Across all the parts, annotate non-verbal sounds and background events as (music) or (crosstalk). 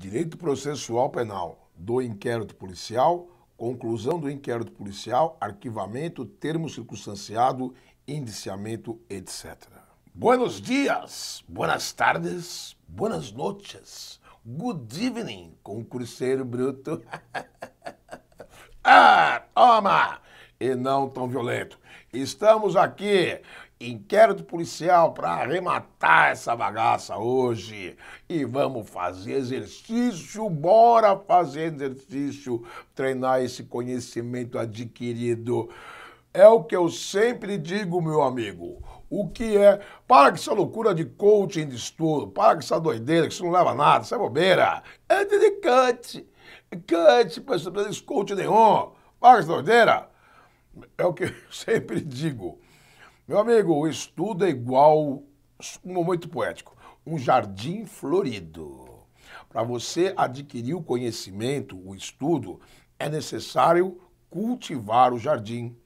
Direito processual penal, do inquérito policial, conclusão do inquérito policial, arquivamento, termo circunstanciado, indiciamento, etc. Buenos dias, buenas tardes, buenas noches, good evening, concurseiro bruto. (laughs) ah, toma! E não tão violento. Estamos aqui inquérito policial para arrematar essa bagaça hoje. E vamos fazer exercício, bora fazer exercício, treinar esse conhecimento adquirido. É o que eu sempre digo, meu amigo. O que é? Para com essa loucura de coaching de estudo, para com essa doideira que isso não leva a nada, isso é bobeira. É dedicante. Cante, pessoal, não coach nenhum. Para com essa doideira. É o que eu (laughs) sempre digo. Meu amigo, o estudo é igual um momento poético, um jardim florido. Para você adquirir o conhecimento, o estudo, é necessário cultivar o jardim,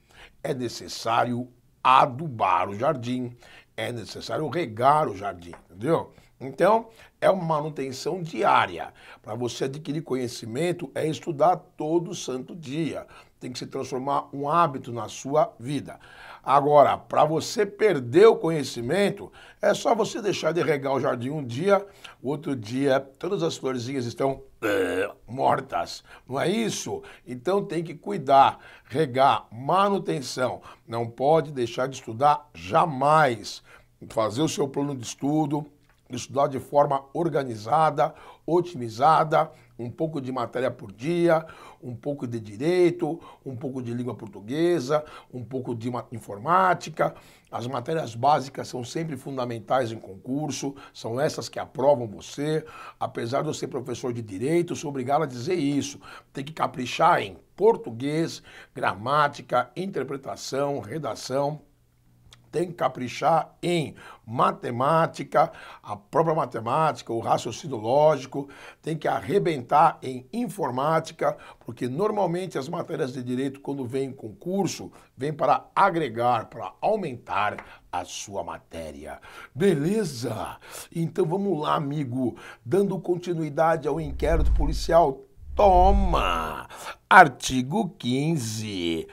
é necessário adubar o jardim, é necessário regar o jardim, entendeu? Então, é uma manutenção diária. Para você adquirir conhecimento, é estudar todo santo dia. Tem que se transformar um hábito na sua vida. Agora, para você perder o conhecimento, é só você deixar de regar o jardim um dia, outro dia todas as florzinhas estão eh, mortas. Não é isso? Então tem que cuidar, regar, manutenção. Não pode deixar de estudar jamais. Fazer o seu plano de estudo, estudar de forma organizada, otimizada, um pouco de matéria por dia, um pouco de direito, um pouco de língua portuguesa, um pouco de informática. As matérias básicas são sempre fundamentais em concurso, são essas que aprovam você. Apesar de eu ser professor de direito, sou obrigado a dizer isso. Tem que caprichar em português, gramática, interpretação, redação tem que caprichar em matemática, a própria matemática, o raciocínio lógico, tem que arrebentar em informática, porque normalmente as matérias de direito, quando vem em concurso, vem para agregar, para aumentar a sua matéria. Beleza? Então vamos lá, amigo, dando continuidade ao inquérito policial. Toma! Artigo 15.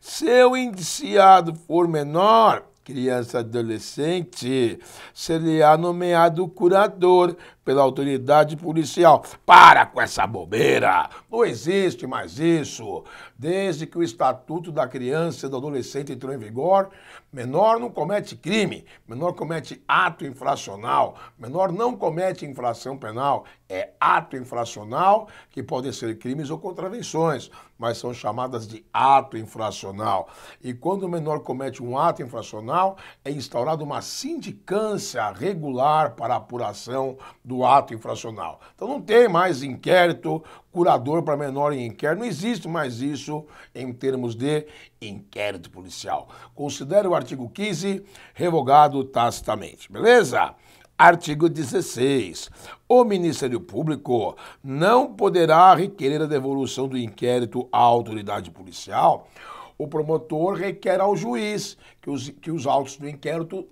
Se o indiciado for menor, criança, adolescente, se lhe nomeado curador pela autoridade policial. Para com essa bobeira! Não existe mais isso. Desde que o Estatuto da Criança e do Adolescente entrou em vigor, menor não comete crime, menor comete ato infracional, menor não comete infração penal. É ato infracional que podem ser crimes ou contravenções, mas são chamadas de ato infracional. E quando o menor comete um ato infracional, é instaurada uma sindicância regular para apuração do ato infracional. Então não tem mais inquérito, curador para menor em inquérito, não existe mais isso em termos de inquérito policial. Considere o artigo 15 revogado tacitamente, beleza? Artigo 16. O Ministério Público não poderá requerer a devolução do inquérito à autoridade policial o promotor requer ao juiz que os, que os autos do inquérito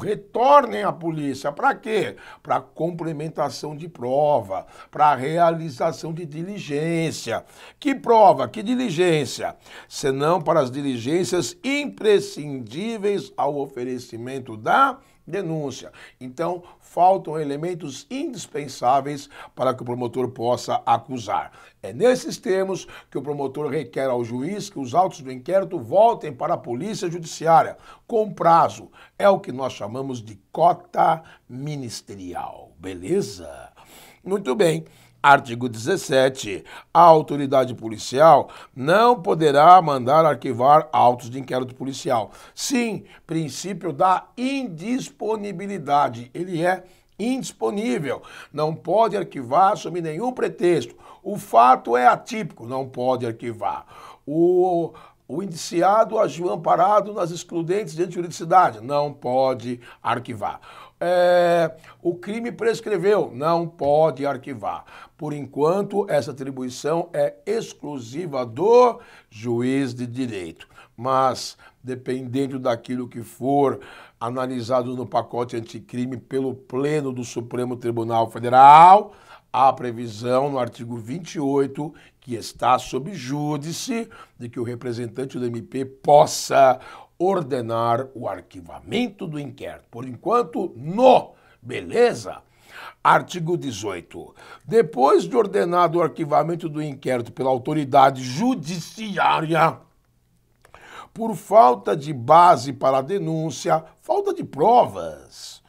retornem à polícia. Para quê? Para complementação de prova, para realização de diligência. Que prova? Que diligência? Senão para as diligências imprescindíveis ao oferecimento da denúncia. Então, faltam elementos indispensáveis para que o promotor possa acusar. É nesses termos que o promotor requer ao juiz que os autos do inquérito voltem para a Polícia Judiciária, com prazo. É o que nós chamamos de cota ministerial. Beleza? Muito bem. Artigo 17. A autoridade policial não poderá mandar arquivar autos de inquérito policial. Sim, princípio da indisponibilidade. Ele é indisponível, não pode arquivar sob nenhum pretexto. O fato é atípico, não pode arquivar. O o indiciado agiu amparado nas excludentes de antijuridicidade, não pode arquivar. É, o crime prescreveu, não pode arquivar. Por enquanto, essa atribuição é exclusiva do juiz de direito. Mas, dependendo daquilo que for analisado no pacote anticrime pelo Pleno do Supremo Tribunal Federal, há previsão no artigo 28 que está sob júdice de que o representante do MP possa ordenar o arquivamento do inquérito. Por enquanto, no, beleza? Artigo 18. Depois de ordenado o arquivamento do inquérito pela autoridade judiciária, por falta de base para a denúncia, falta de provas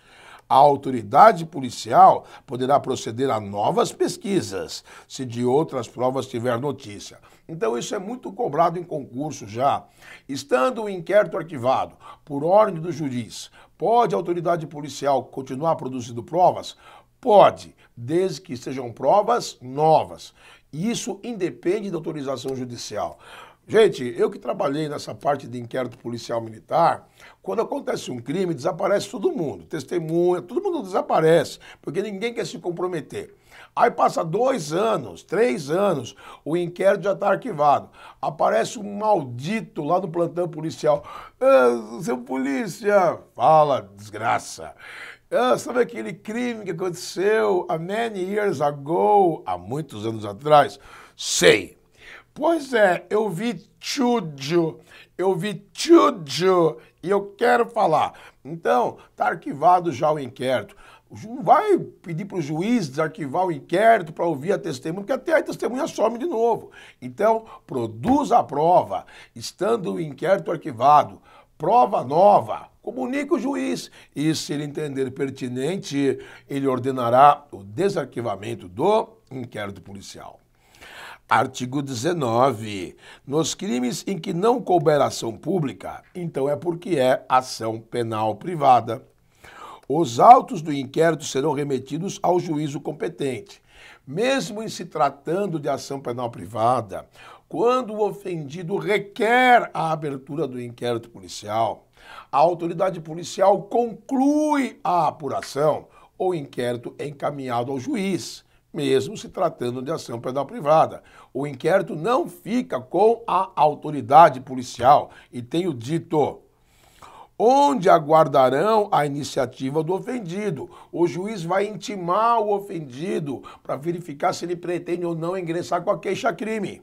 a autoridade policial poderá proceder a novas pesquisas, se de outras provas tiver notícia. Então, isso é muito cobrado em concurso já. Estando o inquérito arquivado por ordem do juiz, pode a autoridade policial continuar produzindo provas? Pode, desde que sejam provas novas. Isso independe da autorização judicial. Gente, eu que trabalhei nessa parte de inquérito policial militar, quando acontece um crime, desaparece todo mundo. Testemunha, todo mundo desaparece, porque ninguém quer se comprometer. Aí passa dois anos, três anos, o inquérito já está arquivado. Aparece um maldito lá no plantão policial. Ah, seu polícia! Fala, desgraça! Ah, sabe aquele crime que aconteceu há many years ago, há muitos anos atrás? Sei! Pois é, eu vi Chudio, eu vi Chudio e eu quero falar. Então, está arquivado já o inquérito. Não vai pedir para o juiz desarquivar o inquérito para ouvir a testemunha, porque até a testemunha some de novo. Então, produz a prova, estando o inquérito arquivado. Prova nova, comunica o juiz e, se ele entender pertinente, ele ordenará o desarquivamento do inquérito policial. Artigo 19. Nos crimes em que não couber ação pública, então é porque é ação penal privada. Os autos do inquérito serão remetidos ao juízo competente. Mesmo em se tratando de ação penal privada, quando o ofendido requer a abertura do inquérito policial, a autoridade policial conclui a apuração ou inquérito encaminhado ao juiz mesmo se tratando de ação penal privada. O inquérito não fica com a autoridade policial, e tenho dito, onde aguardarão a iniciativa do ofendido. O juiz vai intimar o ofendido para verificar se ele pretende ou não ingressar com a queixa-crime.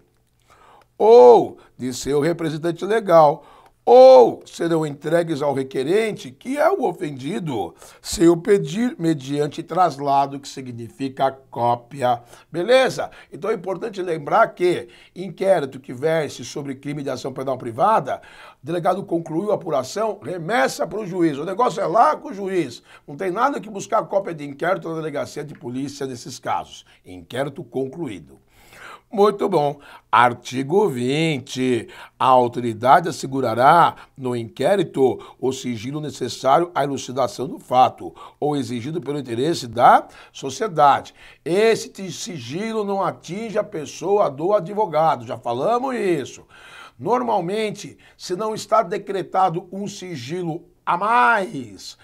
Ou de seu representante legal ou serão entregues ao requerente, que é o ofendido, se o pedir mediante traslado, que significa cópia. Beleza? Então é importante lembrar que inquérito que verse sobre crime de ação penal privada, o delegado concluiu a apuração, remessa para o juiz. O negócio é lá com o juiz. Não tem nada que buscar cópia de inquérito na delegacia de polícia nesses casos. Inquérito concluído. Muito bom. Artigo 20. A autoridade assegurará, no inquérito, o sigilo necessário à elucidação do fato, ou exigido pelo interesse da sociedade. Esse sigilo não atinge a pessoa do advogado, já falamos isso. Normalmente, se não está decretado um sigilo a mais,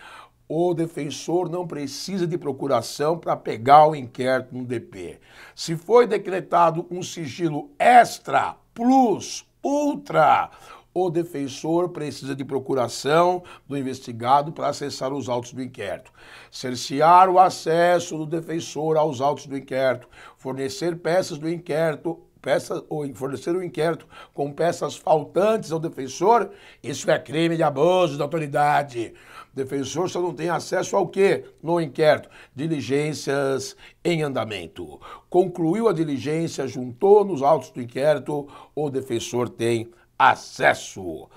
o defensor não precisa de procuração para pegar o inquérito no DP. Se foi decretado um sigilo extra, plus, ultra, o defensor precisa de procuração do investigado para acessar os autos do inquérito. Cercear o acesso do defensor aos autos do inquérito, fornecer peças do inquérito peças ou fornecer um inquérito com peças faltantes ao defensor, isso é crime de abuso da autoridade. Defensor só não tem acesso ao que no inquérito? Diligências em andamento. Concluiu a diligência, juntou nos autos do inquérito, o defensor tem acesso.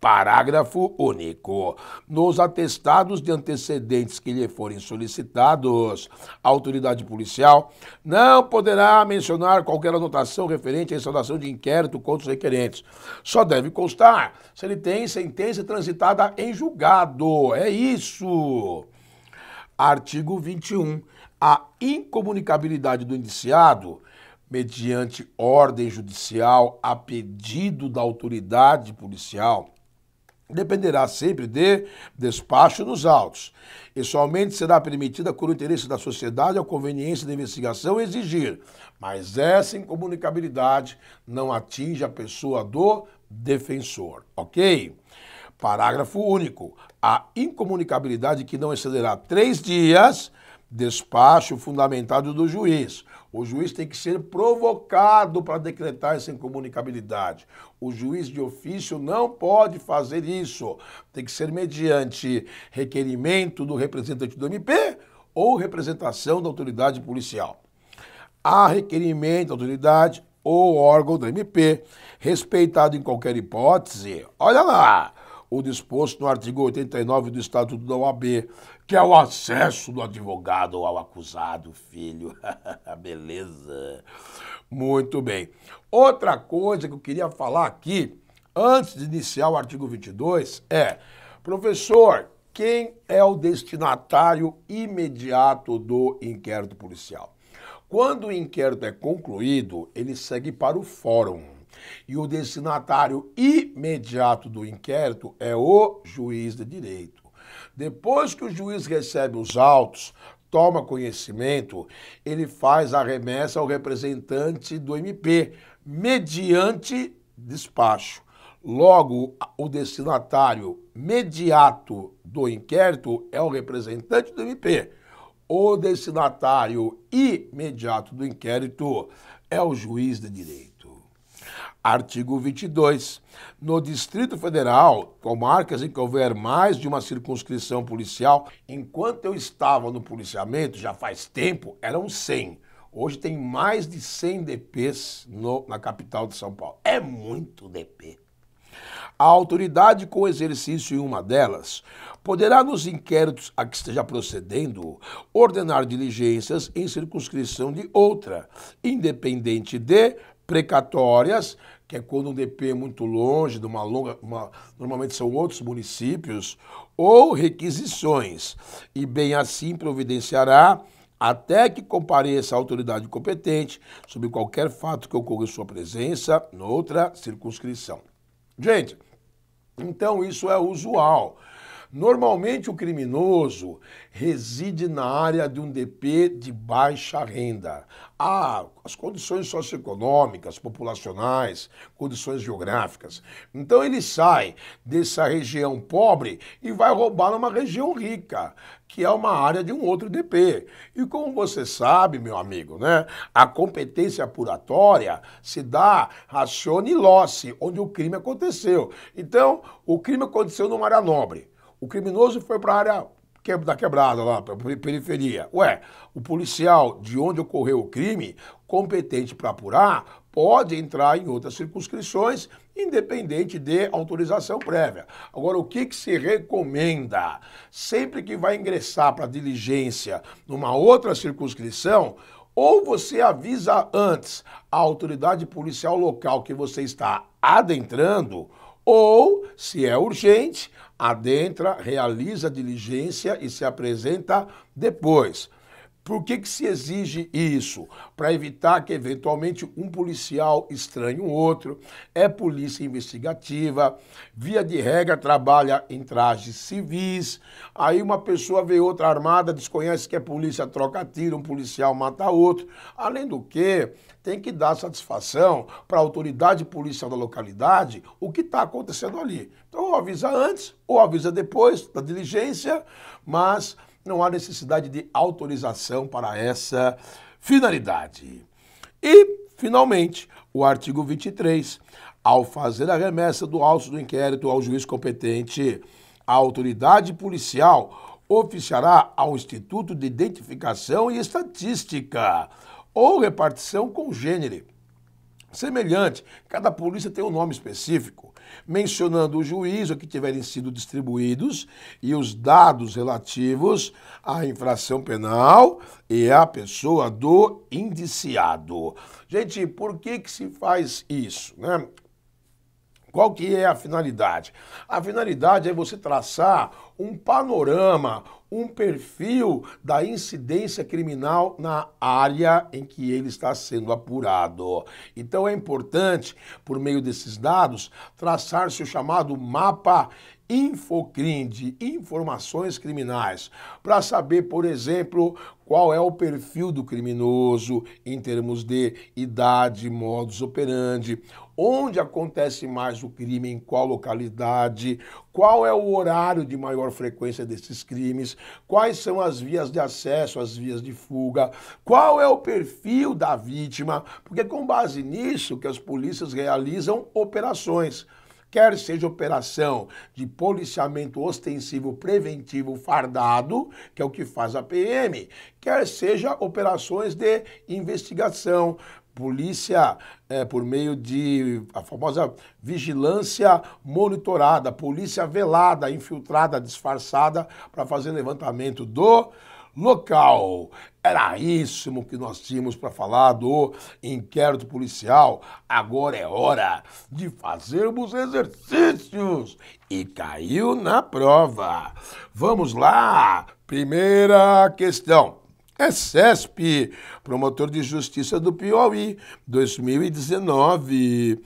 Parágrafo único. Nos atestados de antecedentes que lhe forem solicitados, a autoridade policial não poderá mencionar qualquer anotação referente à instalação de inquérito contra os requerentes. Só deve constar se ele tem sentença transitada em julgado. É isso. Artigo 21. A incomunicabilidade do indiciado mediante ordem judicial a pedido da autoridade policial, dependerá sempre de despacho dos autos e somente será permitida quando o interesse da sociedade ou conveniência da investigação exigir, mas essa incomunicabilidade não atinge a pessoa do defensor, ok? Parágrafo único. A incomunicabilidade que não excederá três dias, despacho fundamentado do juiz o juiz tem que ser provocado para decretar essa incomunicabilidade. O juiz de ofício não pode fazer isso. Tem que ser mediante requerimento do representante do MP ou representação da autoridade policial. Há requerimento da autoridade ou órgão do MP, respeitado em qualquer hipótese. Olha lá! o disposto no artigo 89 do Estatuto da OAB, que é o acesso do advogado ao acusado, filho. (laughs) Beleza. Muito bem. Outra coisa que eu queria falar aqui, antes de iniciar o artigo 22, é, professor, quem é o destinatário imediato do inquérito policial? Quando o inquérito é concluído, ele segue para o fórum e o destinatário imediato do inquérito é o juiz de direito. Depois que o juiz recebe os autos, toma conhecimento, ele faz a remessa ao representante do MP, mediante despacho. Logo, o destinatário mediato do inquérito é o representante do MP. O destinatário imediato do inquérito é o juiz de direito. Artigo 22. No Distrito Federal, comarcas em que houver mais de uma circunscrição policial, enquanto eu estava no policiamento, já faz tempo, eram 100. Hoje tem mais de 100 DPs no, na capital de São Paulo. É muito DP. A autoridade com exercício em uma delas poderá, nos inquéritos a que esteja procedendo, ordenar diligências em circunscrição de outra, independente de precatórias, que é quando um DP é muito longe de uma longa. Uma, normalmente são outros municípios, ou requisições, e bem assim providenciará até que compareça a autoridade competente sobre qualquer fato que ocorra em sua presença noutra circunscrição. Gente, então isso é usual. Normalmente o criminoso reside na área de um DP de baixa renda. Há as condições socioeconômicas, populacionais, condições geográficas. Então ele sai dessa região pobre e vai roubar numa região rica, que é uma área de um outro DP. E como você sabe, meu amigo, né, a competência apuratória se dá racione losse, onde o crime aconteceu. Então, o crime aconteceu numa área nobre. O criminoso foi para a área da quebrada lá, para a periferia. Ué, o policial de onde ocorreu o crime, competente para apurar, pode entrar em outras circunscrições, independente de autorização prévia. Agora, o que, que se recomenda? Sempre que vai ingressar para diligência numa outra circunscrição, ou você avisa antes a autoridade policial local que você está adentrando, ou, se é urgente, adentra, realiza a diligência e se apresenta depois. Por que, que se exige isso? Para evitar que, eventualmente, um policial estranhe um outro. É polícia investigativa, via de regra trabalha em trajes civis. Aí uma pessoa vê outra armada, desconhece que é polícia, troca tiro, um policial mata outro. Além do que, tem que dar satisfação para a autoridade policial da localidade o que está acontecendo ali. Então, ou avisa antes, ou avisa depois da diligência, mas não há necessidade de autorização para essa finalidade. E, finalmente, o artigo 23, ao fazer a remessa do alço do inquérito ao juiz competente, a autoridade policial oficiará ao Instituto de Identificação e Estatística ou repartição congênere. Semelhante, cada polícia tem um nome específico mencionando o juízo que tiverem sido distribuídos e os dados relativos à infração penal e à pessoa do indiciado. Gente, por que, que se faz isso? Né? Qual que é a finalidade? A finalidade é você traçar um panorama, um perfil da incidência criminal na área em que ele está sendo apurado. Então é importante, por meio desses dados, traçar-se o chamado mapa Infocrinde, informações criminais para saber, por exemplo, qual é o perfil do criminoso em termos de idade, modus operandi, onde acontece mais o crime, em qual localidade, qual é o horário de maior frequência desses crimes, quais são as vias de acesso, as vias de fuga, qual é o perfil da vítima, porque com base nisso que as polícias realizam operações quer seja operação de policiamento ostensivo preventivo fardado, que é o que faz a PM, quer seja operações de investigação, polícia é, por meio de a famosa vigilância monitorada, polícia velada, infiltrada, disfarçada para fazer levantamento do local. Era isso que nós tínhamos para falar do inquérito policial. Agora é hora de fazermos exercícios. E caiu na prova. Vamos lá. Primeira questão. É CESP, promotor de justiça do Piauí, 2019.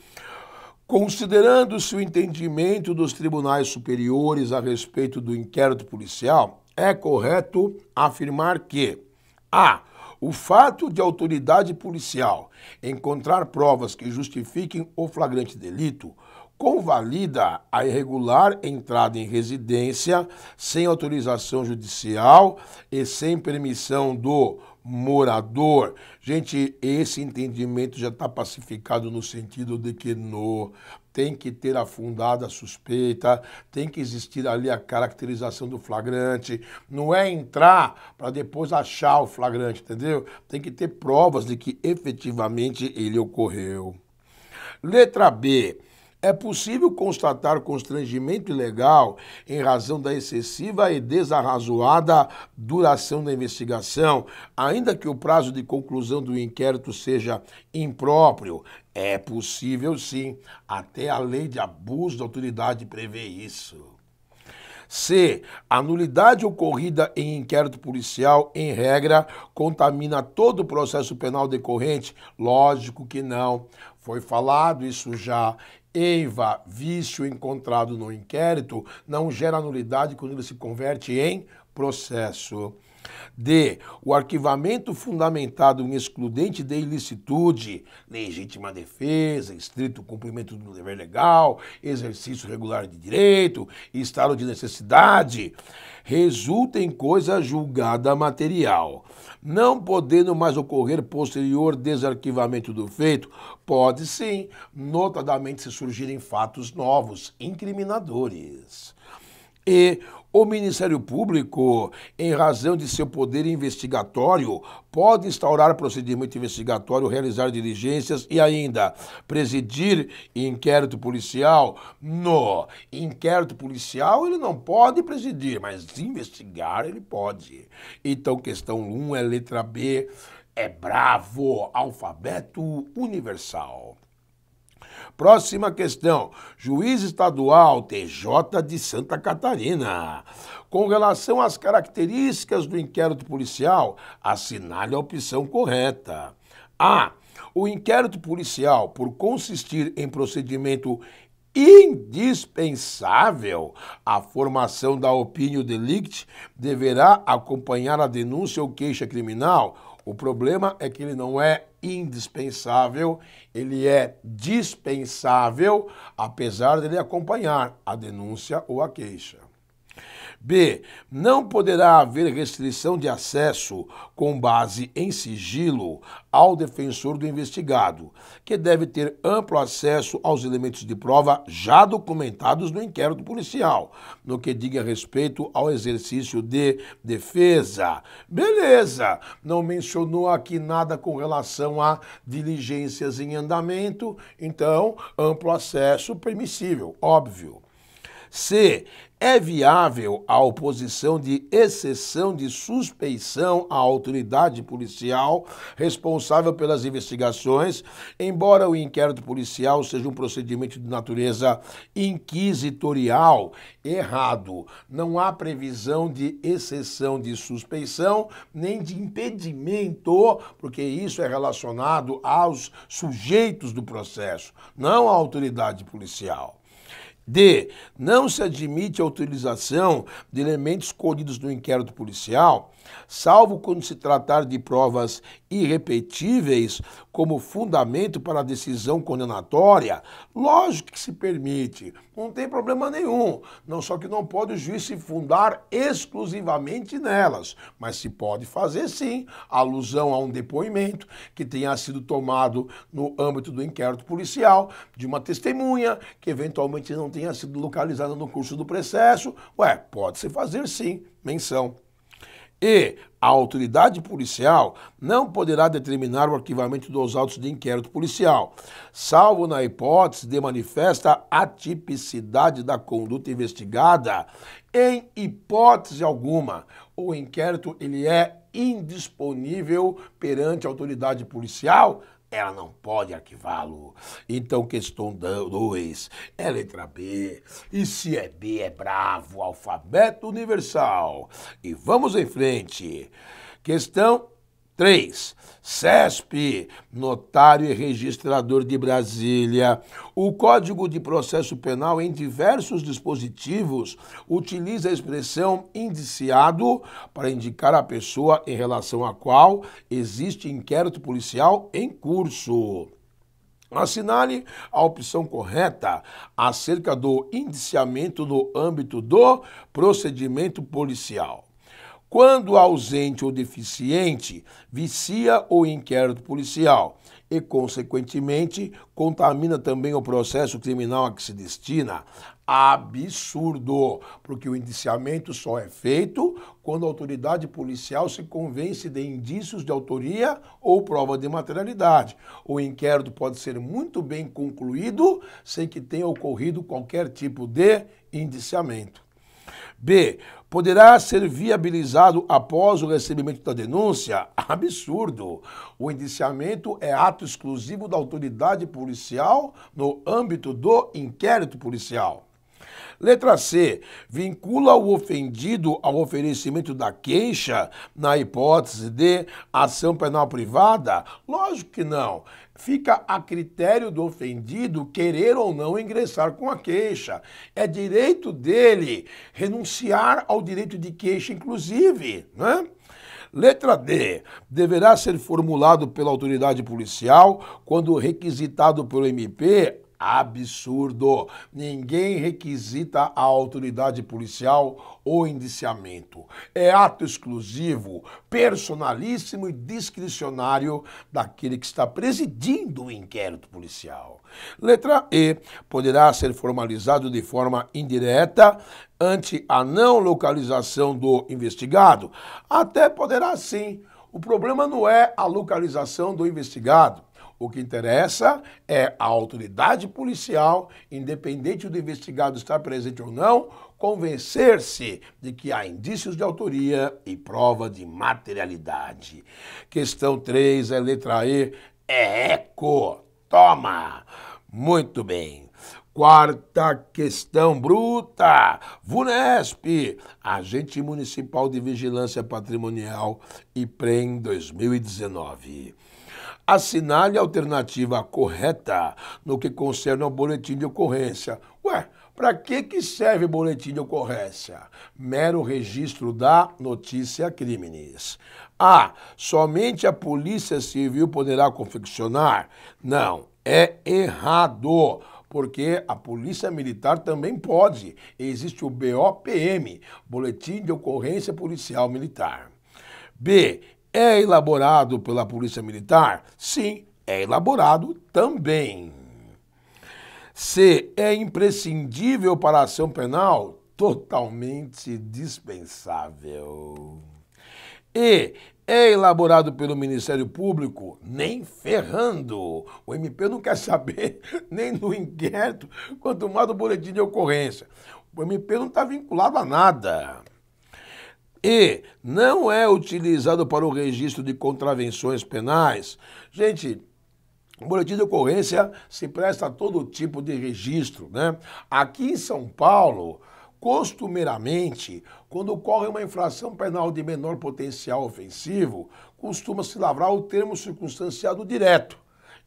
Considerando-se o entendimento dos tribunais superiores a respeito do inquérito policial, é correto afirmar que a o fato de a autoridade policial encontrar provas que justifiquem o flagrante delito convalida a irregular entrada em residência sem autorização judicial e sem permissão do morador. Gente, esse entendimento já está pacificado no sentido de que no tem que ter afundada a suspeita, tem que existir ali a caracterização do flagrante, não é entrar para depois achar o flagrante, entendeu? Tem que ter provas de que efetivamente ele ocorreu. Letra B é possível constatar constrangimento ilegal em razão da excessiva e desarrazoada duração da investigação, ainda que o prazo de conclusão do inquérito seja impróprio. É possível, sim. Até a lei de abuso de autoridade prevê isso. C. A nulidade ocorrida em inquérito policial, em regra, contamina todo o processo penal decorrente? Lógico que não. Foi falado isso já EIVA, vício encontrado no inquérito, não gera nulidade quando ele se converte em processo. D. O arquivamento fundamentado em excludente de ilicitude, legítima defesa, estrito cumprimento do dever legal, exercício regular de direito, estado de necessidade, resulta em coisa julgada material. Não podendo mais ocorrer posterior desarquivamento do feito, pode sim, notadamente se surgirem fatos novos, incriminadores e o Ministério Público, em razão de seu poder investigatório, pode instaurar procedimento investigatório, realizar diligências e ainda presidir inquérito policial. No inquérito policial ele não pode presidir, mas investigar ele pode. Então, questão 1 um é letra B, é bravo, alfabeto universal. Próxima questão. Juiz estadual TJ de Santa Catarina. Com relação às características do inquérito policial, assinale a opção correta. A. O inquérito policial, por consistir em procedimento indispensável à formação da opinião delict, deverá acompanhar a denúncia ou queixa criminal. O problema é que ele não é indispensável, ele é dispensável, apesar dele acompanhar a denúncia ou a queixa. B. Não poderá haver restrição de acesso com base em sigilo ao defensor do investigado, que deve ter amplo acesso aos elementos de prova já documentados no inquérito policial, no que diga respeito ao exercício de defesa. Beleza! Não mencionou aqui nada com relação a diligências em andamento, então amplo acesso permissível, óbvio. C. É viável a oposição de exceção de suspeição à autoridade policial responsável pelas investigações, embora o inquérito policial seja um procedimento de natureza inquisitorial errado. Não há previsão de exceção de suspeição nem de impedimento, porque isso é relacionado aos sujeitos do processo, não à autoridade policial. D. Não se admite a utilização de elementos colhidos no inquérito policial, salvo quando se tratar de provas irrepetíveis como fundamento para a decisão condenatória, lógico que se permite, não tem problema nenhum. Não só que não pode o juiz se fundar exclusivamente nelas, mas se pode fazer sim alusão a um depoimento que tenha sido tomado no âmbito do inquérito policial de uma testemunha que eventualmente não tenha sido localizada no curso do processo. Ué, pode se fazer sim menção. E a autoridade policial não poderá determinar o arquivamento dos autos de inquérito policial, salvo na hipótese de manifesta atipicidade da conduta investigada. Em hipótese alguma, o inquérito ele é indisponível perante a autoridade policial ela não pode arquivá-lo. Então, questão 2 é letra B. E se é B, é bravo, alfabeto universal. E vamos em frente. Questão 3. CESP, notário e registrador de Brasília. O Código de Processo Penal, em diversos dispositivos, utiliza a expressão indiciado para indicar a pessoa em relação à qual existe inquérito policial em curso. Assinale a opção correta acerca do indiciamento no âmbito do procedimento policial. Quando ausente ou deficiente, vicia o inquérito policial e, consequentemente, contamina também o processo criminal a que se destina. Absurdo, porque o indiciamento só é feito quando a autoridade policial se convence de indícios de autoria ou prova de materialidade. O inquérito pode ser muito bem concluído sem que tenha ocorrido qualquer tipo de indiciamento. B. Poderá ser viabilizado após o recebimento da denúncia? (laughs) Absurdo! O indiciamento é ato exclusivo da autoridade policial no âmbito do inquérito policial. Letra C. Vincula o ofendido ao oferecimento da queixa na hipótese de ação penal privada? Lógico que não fica a critério do ofendido querer ou não ingressar com a queixa. É direito dele renunciar ao direito de queixa, inclusive. Né? Letra D. Deverá ser formulado pela autoridade policial quando requisitado pelo MP absurdo. Ninguém requisita a autoridade policial ou indiciamento. É ato exclusivo, personalíssimo e discricionário daquele que está presidindo o inquérito policial. Letra E. Poderá ser formalizado de forma indireta ante a não localização do investigado. Até poderá sim. O problema não é a localização do investigado. O que interessa é a autoridade policial, independente do investigado estar presente ou não, convencer-se de que há indícios de autoria e prova de materialidade. Questão 3, é letra E, é eco. Toma! Muito bem. Quarta questão bruta. VUNESP, Agente Municipal de Vigilância Patrimonial, e PREM 2019. Assinale a alternativa correta no que concerne ao boletim de ocorrência. Ué, para que, que serve boletim de ocorrência? Mero registro da notícia crimes. A. Ah, somente a Polícia Civil poderá confeccionar? Não, é errado porque a Polícia Militar também pode. Existe o BOPM, Boletim de Ocorrência Policial Militar. B. É elaborado pela Polícia Militar? Sim, é elaborado também. C. É imprescindível para a ação penal? Totalmente dispensável. E. É elaborado pelo Ministério Público? Nem ferrando. O MP não quer saber (laughs) nem do inquérito, quanto mais do boletim de ocorrência. O MP não está vinculado a nada e não é utilizado para o registro de contravenções penais. Gente, o boletim de ocorrência se presta a todo tipo de registro, né? Aqui em São Paulo, costumeiramente, quando ocorre uma infração penal de menor potencial ofensivo, costuma se lavrar o termo circunstanciado direto,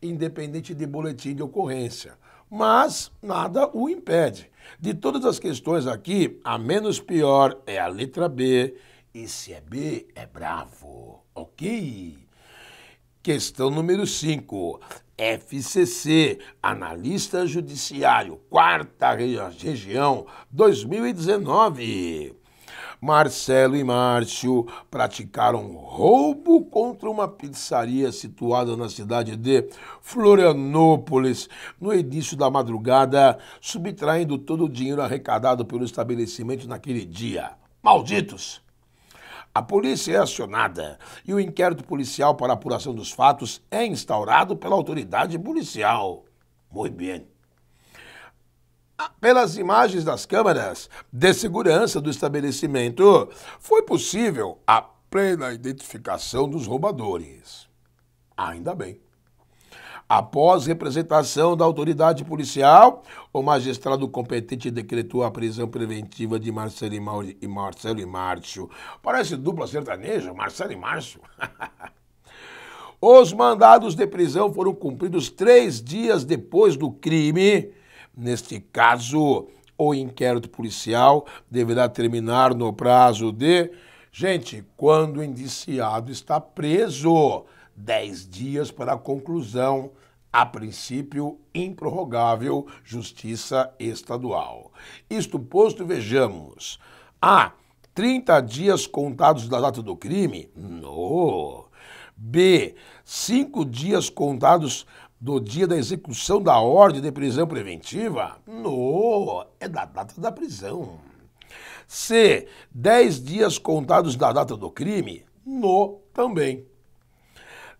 independente de boletim de ocorrência. Mas nada o impede. De todas as questões aqui, a menos pior é a letra B e é B, é bravo, ok? Questão número 5. FCC, analista judiciário, quarta região, 2019. Marcelo e Márcio praticaram roubo contra uma pizzaria situada na cidade de Florianópolis no início da madrugada, subtraindo todo o dinheiro arrecadado pelo estabelecimento naquele dia. Malditos! A polícia é acionada e o inquérito policial para apuração dos fatos é instaurado pela autoridade policial. Muito bem. Ah, pelas imagens das câmeras de segurança do estabelecimento, foi possível a plena identificação dos roubadores. Ainda bem. Após representação da autoridade policial, o magistrado competente decretou a prisão preventiva de Marcelo e, Mauri, e Marcelo e Márcio. Parece dupla sertaneja, Marcelo e Márcio. (laughs) Os mandados de prisão foram cumpridos três dias depois do crime. Neste caso, o inquérito policial deverá terminar no prazo de. Gente, quando o indiciado está preso, dez dias para a conclusão a princípio improrrogável justiça estadual. Isto posto, vejamos. A. 30 dias contados da data do crime? No. B. 5 dias contados do dia da execução da ordem de prisão preventiva? No. É da data da prisão. C. 10 dias contados da data do crime? No também.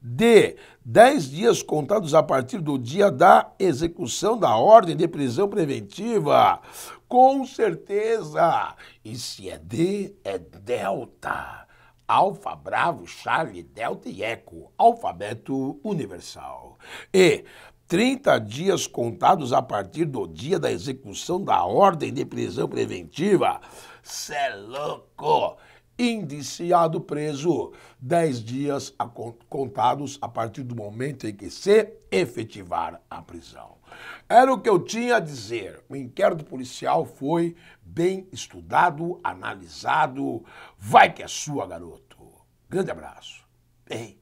D. 10 dias contados a partir do dia da execução da ordem de prisão preventiva. Com certeza! E se é D, é Delta. Alfa, Bravo, Charlie, Delta e Eco. Alfabeto universal. E. 30 dias contados a partir do dia da execução da ordem de prisão preventiva. Cê é louco! indiciado preso, 10 dias contados a partir do momento em que se efetivar a prisão. Era o que eu tinha a dizer. O inquérito policial foi bem estudado, analisado. Vai que é sua, garoto. Grande abraço. Bem.